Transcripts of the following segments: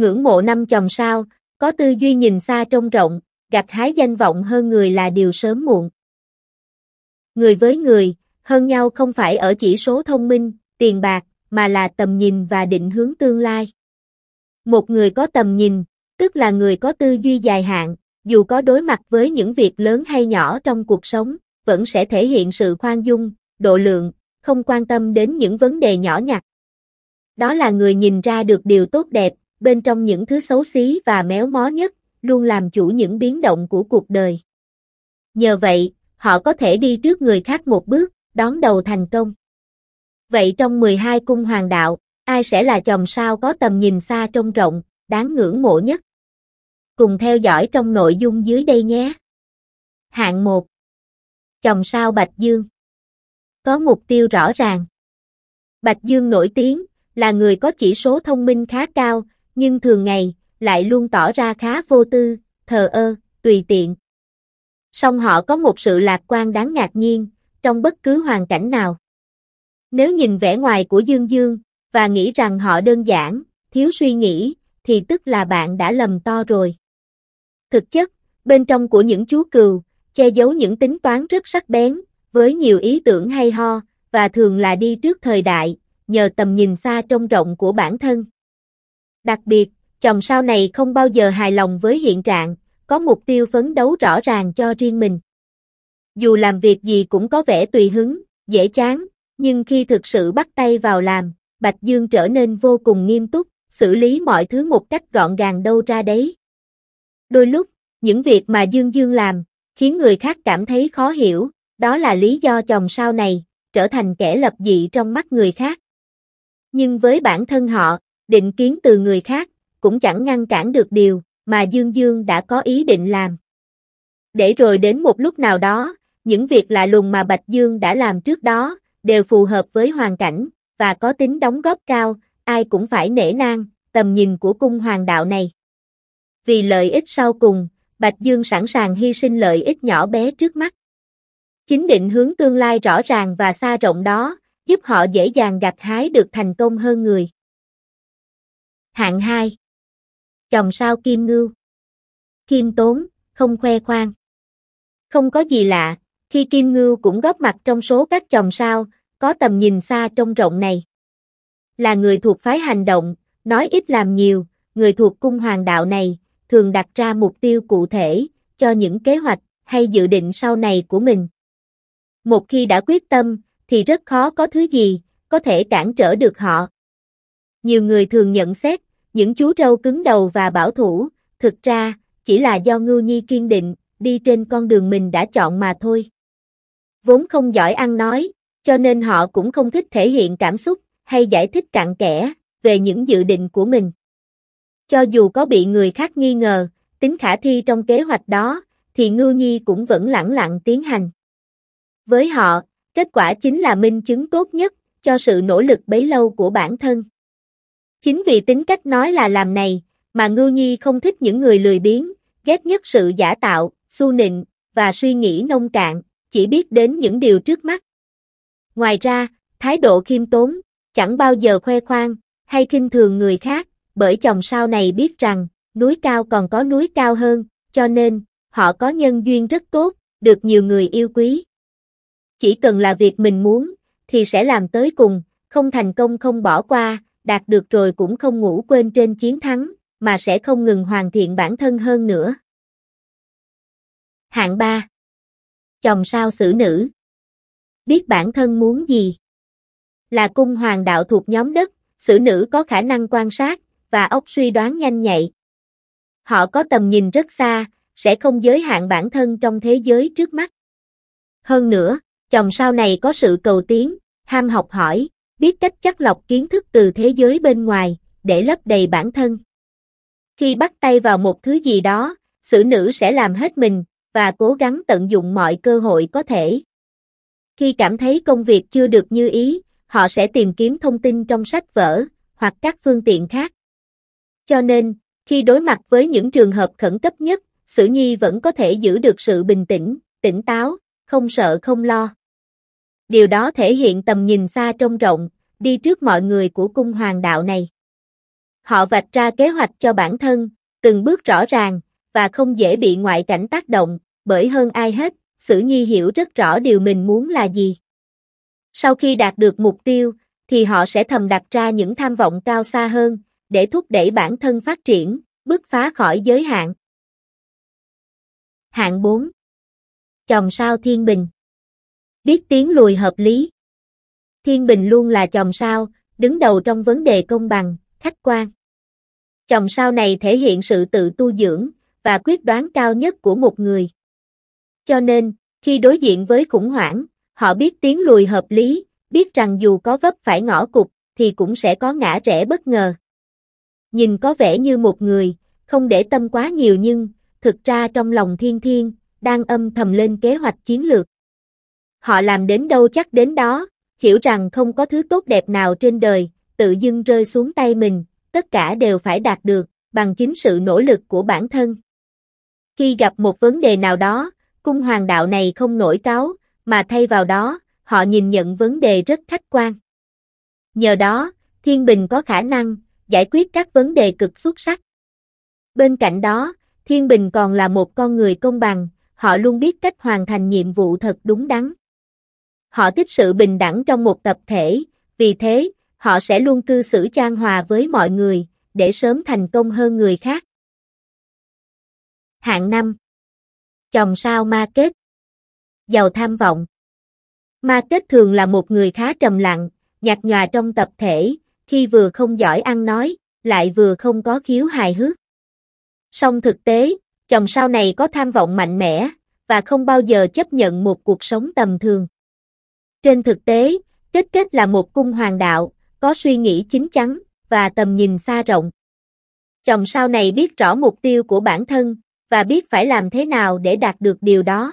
ngưỡng mộ năm chồng sao, có tư duy nhìn xa trông rộng, gặt hái danh vọng hơn người là điều sớm muộn. Người với người, hơn nhau không phải ở chỉ số thông minh, tiền bạc, mà là tầm nhìn và định hướng tương lai. Một người có tầm nhìn, tức là người có tư duy dài hạn, dù có đối mặt với những việc lớn hay nhỏ trong cuộc sống, vẫn sẽ thể hiện sự khoan dung, độ lượng, không quan tâm đến những vấn đề nhỏ nhặt. Đó là người nhìn ra được điều tốt đẹp, bên trong những thứ xấu xí và méo mó nhất, luôn làm chủ những biến động của cuộc đời. Nhờ vậy, họ có thể đi trước người khác một bước, đón đầu thành công. Vậy trong 12 cung hoàng đạo, ai sẽ là chồng sao có tầm nhìn xa trông rộng, đáng ngưỡng mộ nhất? Cùng theo dõi trong nội dung dưới đây nhé. Hạng 1. chồng sao Bạch Dương. Có mục tiêu rõ ràng. Bạch Dương nổi tiếng là người có chỉ số thông minh khá cao, nhưng thường ngày, lại luôn tỏ ra khá vô tư, thờ ơ, tùy tiện. Song họ có một sự lạc quan đáng ngạc nhiên, trong bất cứ hoàn cảnh nào. Nếu nhìn vẻ ngoài của Dương Dương, và nghĩ rằng họ đơn giản, thiếu suy nghĩ, thì tức là bạn đã lầm to rồi. Thực chất, bên trong của những chú cừu, che giấu những tính toán rất sắc bén, với nhiều ý tưởng hay ho, và thường là đi trước thời đại, nhờ tầm nhìn xa trông rộng của bản thân. Đặc biệt, chồng sau này không bao giờ hài lòng với hiện trạng, có mục tiêu phấn đấu rõ ràng cho riêng mình. Dù làm việc gì cũng có vẻ tùy hứng, dễ chán, nhưng khi thực sự bắt tay vào làm, Bạch Dương trở nên vô cùng nghiêm túc, xử lý mọi thứ một cách gọn gàng đâu ra đấy. Đôi lúc, những việc mà Dương Dương làm, khiến người khác cảm thấy khó hiểu, đó là lý do chồng sau này, trở thành kẻ lập dị trong mắt người khác. Nhưng với bản thân họ, định kiến từ người khác, cũng chẳng ngăn cản được điều mà Dương Dương đã có ý định làm. Để rồi đến một lúc nào đó, những việc lạ lùng mà Bạch Dương đã làm trước đó, đều phù hợp với hoàn cảnh, và có tính đóng góp cao, ai cũng phải nể nang, tầm nhìn của cung hoàng đạo này. Vì lợi ích sau cùng, Bạch Dương sẵn sàng hy sinh lợi ích nhỏ bé trước mắt. Chính định hướng tương lai rõ ràng và xa rộng đó, giúp họ dễ dàng gặt hái được thành công hơn người. Hạng 2 Chồng sao kim ngưu Kim tốn, không khoe khoang Không có gì lạ, khi kim ngưu cũng góp mặt trong số các chồng sao, có tầm nhìn xa trong rộng này. Là người thuộc phái hành động, nói ít làm nhiều, người thuộc cung hoàng đạo này, thường đặt ra mục tiêu cụ thể, cho những kế hoạch hay dự định sau này của mình. Một khi đã quyết tâm, thì rất khó có thứ gì, có thể cản trở được họ. Nhiều người thường nhận xét, những chú trâu cứng đầu và bảo thủ, thực ra, chỉ là do Ngưu Nhi kiên định, đi trên con đường mình đã chọn mà thôi. Vốn không giỏi ăn nói, cho nên họ cũng không thích thể hiện cảm xúc, hay giải thích cặn kẽ, về những dự định của mình. Cho dù có bị người khác nghi ngờ, tính khả thi trong kế hoạch đó, thì Ngưu Nhi cũng vẫn lẳng lặng tiến hành. Với họ, kết quả chính là minh chứng tốt nhất cho sự nỗ lực bấy lâu của bản thân. Chính vì tính cách nói là làm này, mà Ngưu Nhi không thích những người lười biếng, ghét nhất sự giả tạo, su nịnh, và suy nghĩ nông cạn, chỉ biết đến những điều trước mắt. Ngoài ra, thái độ khiêm tốn, chẳng bao giờ khoe khoang, hay khinh thường người khác, bởi chồng sau này biết rằng, núi cao còn có núi cao hơn, cho nên, họ có nhân duyên rất tốt, được nhiều người yêu quý. Chỉ cần là việc mình muốn, thì sẽ làm tới cùng, không thành công không bỏ qua, đạt được rồi cũng không ngủ quên trên chiến thắng, mà sẽ không ngừng hoàn thiện bản thân hơn nữa. Hạng 3 Chồng sao xử nữ Biết bản thân muốn gì Là cung hoàng đạo thuộc nhóm đất, xử nữ có khả năng quan sát, và óc suy đoán nhanh nhạy. Họ có tầm nhìn rất xa, sẽ không giới hạn bản thân trong thế giới trước mắt. Hơn nữa, chồng sao này có sự cầu tiến, ham học hỏi, biết cách chắc lọc kiến thức từ thế giới bên ngoài, để lấp đầy bản thân. Khi bắt tay vào một thứ gì đó, xử nữ sẽ làm hết mình, và cố gắng tận dụng mọi cơ hội có thể. Khi cảm thấy công việc chưa được như ý, họ sẽ tìm kiếm thông tin trong sách vở, hoặc các phương tiện khác. Cho nên, khi đối mặt với những trường hợp khẩn cấp nhất, Sử Nhi vẫn có thể giữ được sự bình tĩnh, tỉnh táo, không sợ không lo. Điều đó thể hiện tầm nhìn xa trông rộng, đi trước mọi người của cung hoàng đạo này. Họ vạch ra kế hoạch cho bản thân, từng bước rõ ràng, và không dễ bị ngoại cảnh tác động, bởi hơn ai hết, Sử Nhi hiểu rất rõ điều mình muốn là gì. Sau khi đạt được mục tiêu, thì họ sẽ thầm đặt ra những tham vọng cao xa hơn, để thúc đẩy bản thân phát triển, bước phá khỏi giới hạn. Hạng 4 Chồng sao thiên bình biết tiếng lùi hợp lý. Thiên Bình luôn là chồng sao, đứng đầu trong vấn đề công bằng, khách quan. chồng sao này thể hiện sự tự tu dưỡng và quyết đoán cao nhất của một người. Cho nên, khi đối diện với khủng hoảng, họ biết tiếng lùi hợp lý, biết rằng dù có vấp phải ngõ cụt thì cũng sẽ có ngã rẽ bất ngờ. Nhìn có vẻ như một người không để tâm quá nhiều nhưng thực ra trong lòng Thiên Thiên đang âm thầm lên kế hoạch chiến lược họ làm đến đâu chắc đến đó, hiểu rằng không có thứ tốt đẹp nào trên đời, tự dưng rơi xuống tay mình, tất cả đều phải đạt được, bằng chính sự nỗ lực của bản thân. Khi gặp một vấn đề nào đó, cung hoàng đạo này không nổi cáo, mà thay vào đó, họ nhìn nhận vấn đề rất khách quan. Nhờ đó, Thiên Bình có khả năng giải quyết các vấn đề cực xuất sắc. Bên cạnh đó, Thiên Bình còn là một con người công bằng, họ luôn biết cách hoàn thành nhiệm vụ thật đúng đắn. Họ thích sự bình đẳng trong một tập thể, vì thế, họ sẽ luôn cư xử trang hòa với mọi người, để sớm thành công hơn người khác. Hạng 5 Chồng sao ma kết Giàu tham vọng Ma kết thường là một người khá trầm lặng, nhạt nhòa trong tập thể, khi vừa không giỏi ăn nói, lại vừa không có khiếu hài hước. Song thực tế, chồng sau này có tham vọng mạnh mẽ, và không bao giờ chấp nhận một cuộc sống tầm thường. Trên thực tế, kết kết là một cung hoàng đạo, có suy nghĩ chính chắn, và tầm nhìn xa rộng. Chồng sau này biết rõ mục tiêu của bản thân, và biết phải làm thế nào để đạt được điều đó.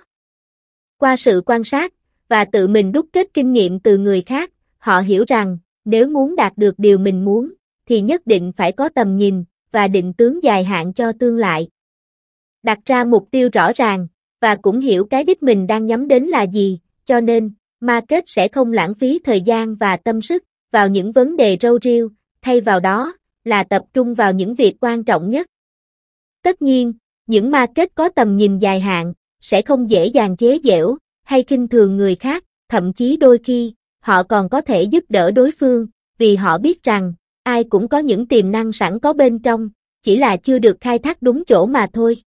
Qua sự quan sát, và tự mình đúc kết kinh nghiệm từ người khác, họ hiểu rằng, nếu muốn đạt được điều mình muốn, thì nhất định phải có tầm nhìn, và định tướng dài hạn cho tương lai. Đặt ra mục tiêu rõ ràng, và cũng hiểu cái đích mình đang nhắm đến là gì, cho nên, market sẽ không lãng phí thời gian và tâm sức vào những vấn đề râu riêu, thay vào đó là tập trung vào những việc quan trọng nhất. Tất nhiên, những market có tầm nhìn dài hạn sẽ không dễ dàng chế giễu hay khinh thường người khác, thậm chí đôi khi họ còn có thể giúp đỡ đối phương vì họ biết rằng ai cũng có những tiềm năng sẵn có bên trong, chỉ là chưa được khai thác đúng chỗ mà thôi.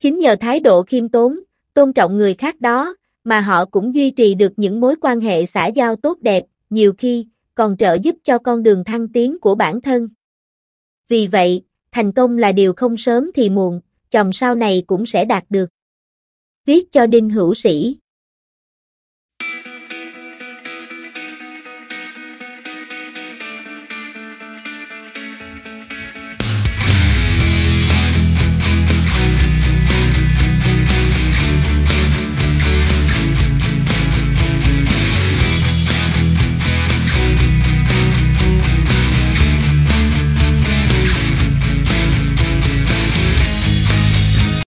Chính nhờ thái độ khiêm tốn, tôn trọng người khác đó mà họ cũng duy trì được những mối quan hệ xã giao tốt đẹp, nhiều khi còn trợ giúp cho con đường thăng tiến của bản thân. Vì vậy, thành công là điều không sớm thì muộn, chồng sau này cũng sẽ đạt được. Viết cho Đinh Hữu Sĩ